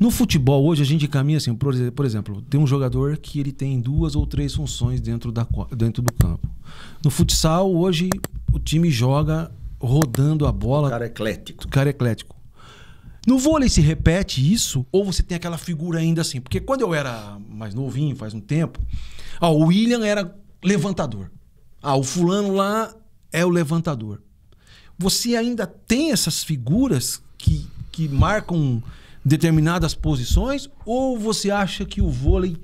No futebol, hoje a gente caminha assim, por, exemplo, tem um jogador que ele tem duas ou três funções dentro, da, dentro do campo. No futsal, hoje o time joga rodando a bola. Cara é eclético. Cara é eclético. No vôlei se repete isso? Ou você tem aquela figura ainda assim? Porque quando eu era mais novinho, faz um tempo, ó, o William era levantador. Ah, o fulano lá é o levantador. Você ainda tem essas figuras que, que marcam determinadas posições? Ou você acha que o vôlei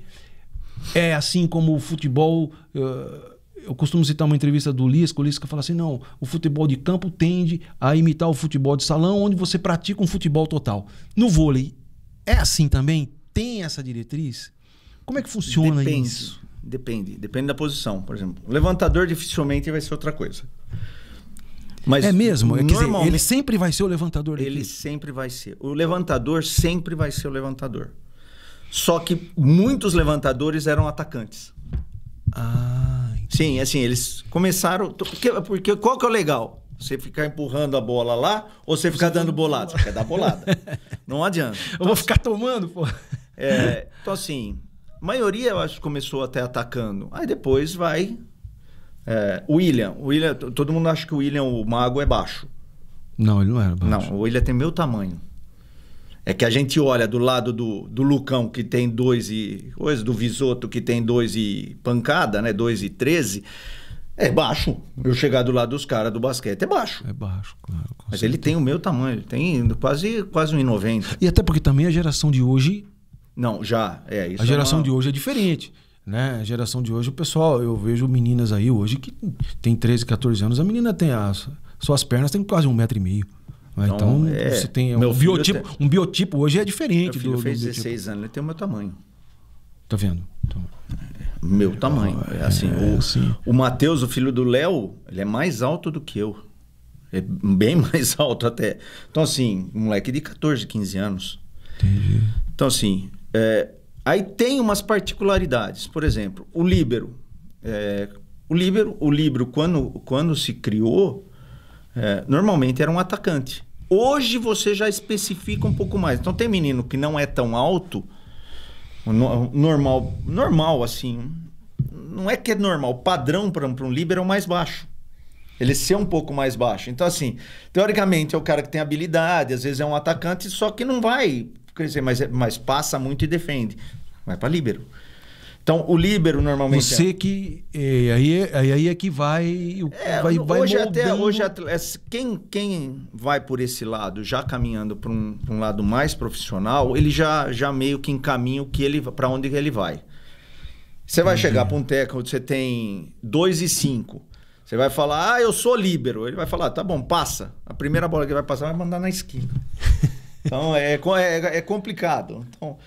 é assim como o futebol? Eh, eu costumo citar uma entrevista do Lisca, o Lisca fala assim: não, o futebol de campo tende a imitar o futebol de salão, onde você pratica um futebol total. No vôlei, é assim também? Tem essa diretriz? Como é que funciona depende, isso? Depende, depende da posição. Por exemplo, o levantador dificilmente vai ser outra coisa. Mas é mesmo? Dizer, é assim, ele sempre vai ser o levantador. Ele equipe. sempre vai ser. O levantador sempre vai ser o levantador. Só que muitos levantadores eram atacantes. Ah, Sim, assim, eles começaram... Porque, porque qual que é o legal? Você ficar empurrando a bola lá ou você ficar dando bolada? Você quer dar bolada. Não adianta. Então, eu vou assim, ficar tomando, pô. É, então, assim, a maioria, eu acho, começou até atacando. Aí depois vai é, o William, William, todo mundo acha que o William, o mago, é baixo. Não, ele não era baixo. Não, o William tem meu tamanho. É que a gente olha do lado do, do Lucão, que tem dois e. Coisa, do Visoto, que tem dois e pancada, né? Dois e treze. É baixo. Eu chegar do lado dos caras do basquete é baixo. É baixo, claro. Mas certeza. ele tem o meu tamanho, ele tem quase, quase 1,90. E até porque também a geração de hoje. Não, já. É, isso a geração é uma... de hoje é diferente né? A geração de hoje, o pessoal, eu vejo meninas aí hoje que tem 13, 14 anos, a menina tem as suas pernas tem quase um metro e meio. Né? Então, então é, você tem um biotipo, tem... um biotipo hoje é diferente meu filho do, fez do 16 biotipo. anos, ele tem o meu tamanho. Tá vendo? Então... É, meu tamanho. Ah, é, assim, é, o, é assim. o Matheus, o filho do Léo, ele é mais alto do que eu. É bem mais alto até. Então, assim, um moleque de 14, 15 anos. Entendi. Então, assim, é, Aí tem umas particularidades. Por exemplo, o líbero. É, o líbero, o líbero quando, quando se criou, é, normalmente era um atacante. Hoje você já especifica um pouco mais. Então tem menino que não é tão alto, normal, normal assim. Não é que é normal, o padrão para um, um líbero é o mais baixo. Ele é ser um pouco mais baixo. Então, assim, teoricamente é o cara que tem habilidade, às vezes é um atacante, só que não vai crescer, mas, é, mas passa muito e defende. Vai para líbero. Então, o líbero normalmente. Você é- que. É, é, aí, aí é que vai. É, vai, vai hoje, moldando... até, hoje Quem, quem vai por esse lado, já caminhando para um, um, lado mais profissional, ele já, já meio que encaminha o que ele para onde ele vai. Você vai uhum. chegar para um técnico onde você tem 2 e 5. Você vai falar, ah, eu sou líbero. Ele vai falar, tá bom, passa. A primeira bola que vai passar vai mandar na esquina. Então é, é, é complicado. Então,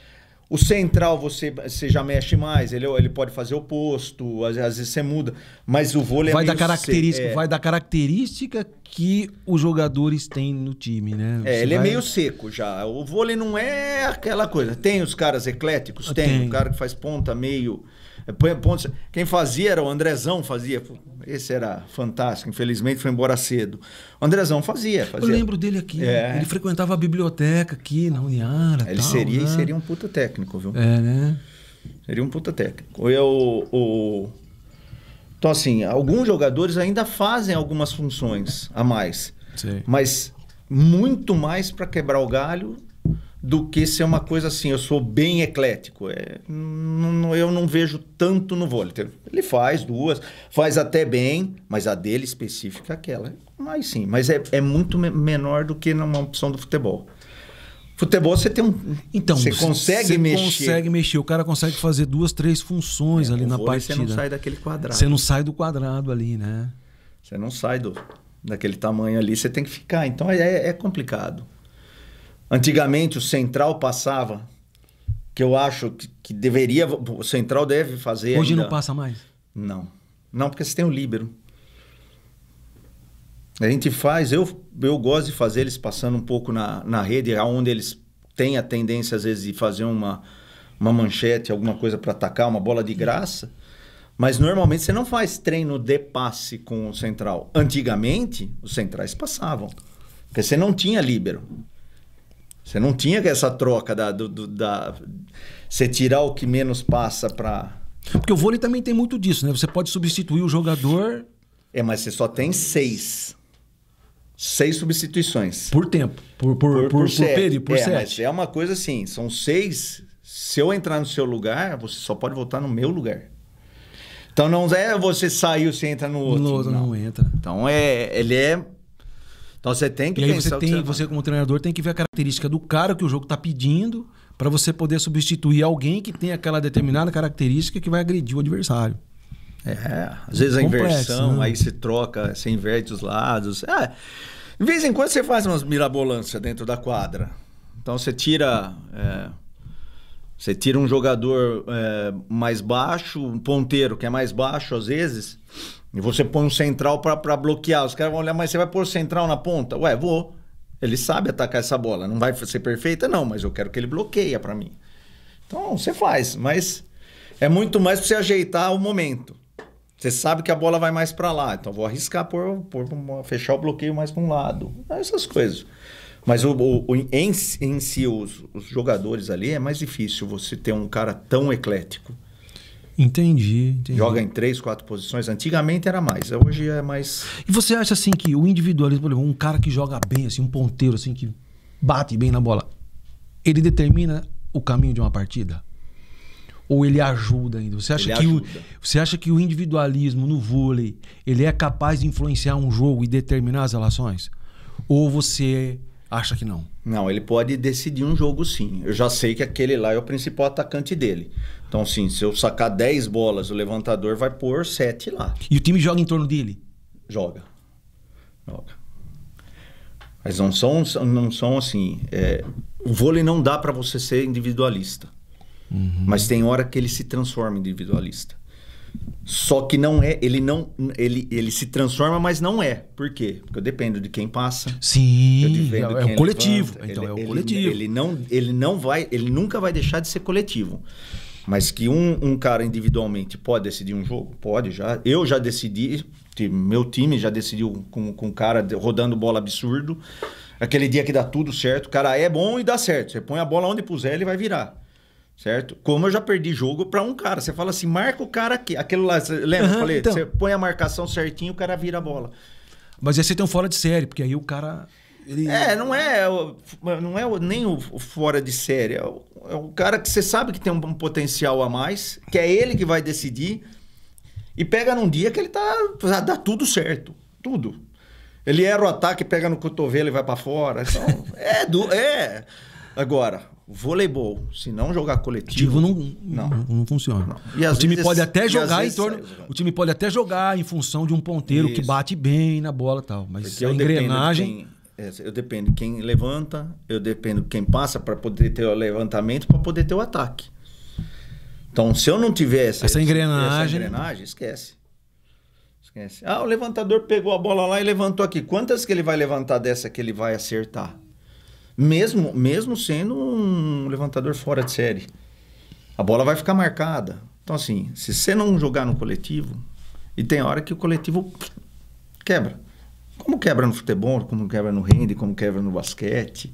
o central você, você já mexe mais, ele, ele pode fazer o posto, às, às vezes você muda. Mas o vôlei é vai é da característica, é... Vai da característica que os jogadores têm no time, né? É, você é, ele vai... é meio seco já. O vôlei não é aquela coisa. Tem os caras ecléticos? Tem. Tem. O cara que faz ponta, meio. É, Quem fazia era o Andrezão, fazia. Esse era fantástico, infelizmente foi embora cedo. O Andrezão fazia, fazia. Eu lembro dele aqui. É. Ele frequentava a biblioteca aqui na Uniara. Ele tal, seria né? seria um puta técnico técnico, viu? É, né? Seria um puta técnico. Eu, é o... Então, assim, alguns jogadores ainda fazem algumas funções a mais. Sim. Mas muito mais para quebrar o galho do que ser uma coisa assim, eu sou bem eclético. É, eu não vejo tanto no vôlei. Ele faz duas, faz até bem, mas a dele específica é aquela. Mas sim, mas é, é muito menor do que numa opção do futebol. Futebol você tem um. Então, você consegue você mexer. consegue mexer. O cara consegue fazer duas, três funções é, ali na partida. Você não sai daquele quadrado. Você não sai do quadrado ali, né? Você não sai do, daquele tamanho ali. Você tem que ficar. Então é, é complicado. Antigamente o central passava, que eu acho que, que deveria. O central deve fazer. Hoje ainda. não passa mais? Não. Não, porque você tem o líbero. A gente faz, eu, eu gosto de fazer eles passando um pouco na, na rede, aonde eles têm a tendência, às vezes, de fazer uma, uma manchete, alguma coisa para atacar, uma bola de graça. Mas normalmente você não faz treino de passe com o central. Antigamente, os centrais passavam. Porque você não tinha líbero. Você não tinha essa troca da, do, do, da você tirar o que menos passa para. Porque o vôlei também tem muito disso, né? Você pode substituir o jogador. É, mas você só tem seis seis substituições. Por tempo, por, por, por, por, por, período, por é, sete. é uma coisa assim, são seis. Se eu entrar no seu lugar, você só pode voltar no meu lugar. Então não é você saiu, você entra no outro. No outro não, não entra. Então é, ele é então você tem que e pensar. Você, tem, você, você, como treinador tem que ver a característica do cara que o jogo está pedindo para você poder substituir alguém que tem aquela determinada característica que vai agredir o adversário. É, às vezes é a inversão, né? aí você troca, você inverte os lados. É, de vez em quando você faz umas mirabolâncias dentro da quadra. Então você tira. É, você tira um jogador é, mais baixo, um ponteiro que é mais baixo às vezes, e você põe um central para bloquear. Os caras vão olhar, mas você vai pôr central na ponta? Ué, vou. Ele sabe atacar essa bola. Não vai ser perfeita, não, mas eu quero que ele bloqueia para mim. Então você faz, mas é muito mais para você ajeitar o momento. Você sabe que a bola vai mais para lá, então vou arriscar por, por fechar o bloqueio mais para um lado. É essas coisas. Mas o, o, em, em si, os, os, jogadores ali, é mais difícil você ter um cara tão eclético. Entendi, entendi. Joga em três, quatro posições. Antigamente era mais, hoje é mais. E você acha assim que o individualismo, por exemplo, um cara que joga bem, assim, um ponteiro assim que bate bem na bola, ele determina o caminho de uma partida? ou ele ajuda ainda? Você acha, que ajuda. o, você acha que o individualismo no vôlei ele é capaz de influenciar um jogo e determinar as relações? Ou você acha que não? Não, ele pode decidir um jogo sim. Eu já sei que aquele lá é o principal atacante dele. Então, sim, se eu sacar 10 bolas, o levantador vai pôr 7 lá. E o time joga em torno dele? Joga. Joga. Mas não são, não são assim. É... o vôlei não dá para você ser individualista. Mas tem hora que ele se transforma individualista. Só que não é, ele não, ele, ele se transforma, mas não é. Por quê? Porque eu dependo de quem passa. Sim. é o coletivo. Levanta, então é ele, é o coletivo. Ele não, ele não vai, ele nunca vai deixar de ser coletivo. Mas que um, um cara individualmente pode decidir um jogo? Pode, já. Eu já decidi, meu time já decidiu com, com cara rodando bola absurdo. Aquele dia que dá tudo certo, o cara é bom e dá certo. Você põe a bola onde puser, ele vai virar certo? Como eu já perdi jogo para um cara. Você fala assim, marca o cara aqui. Aquilo lá, lembra? Uhum, eu falei, então. você põe a marcação certinho, o cara vira a bola. Mas aí você tem um fora de série, porque aí o cara. Ele... É, não é, não é nem o fora de série. É, é o, cara que você sabe que tem um, potencial a mais, que é ele que vai decidir. E pega num dia que ele tá. Dá tudo certo. Tudo. Ele era o ataque, pega no cotovelo e vai para fora. Então, é, do, é. Agora, voleibol, se não jogar coletivo, não, não, não, funciona. Não. o time vezes, pode até jogar em torno, é, o time pode até jogar em função de um ponteiro isso. que bate bem na bola tal, mas Porque a engrenagem quem, é, eu dependo de quem levanta, eu dependo de quem passa para poder ter o levantamento, para poder ter o ataque. Então, se eu não tivesse essa engrenagem, essa engrenagem esquece. esquece. Ah, o levantador pegou a bola lá e levantou aqui. Quantas que ele vai levantar dessa que ele vai acertar? mesmo, mesmo sendo um levantador fora de série. A bola vai ficar marcada. Então, assim, se você não jogar no coletivo, e tem hora que o coletivo quebra. Como quebra no futebol, como quebra no rende, como quebra no basquete.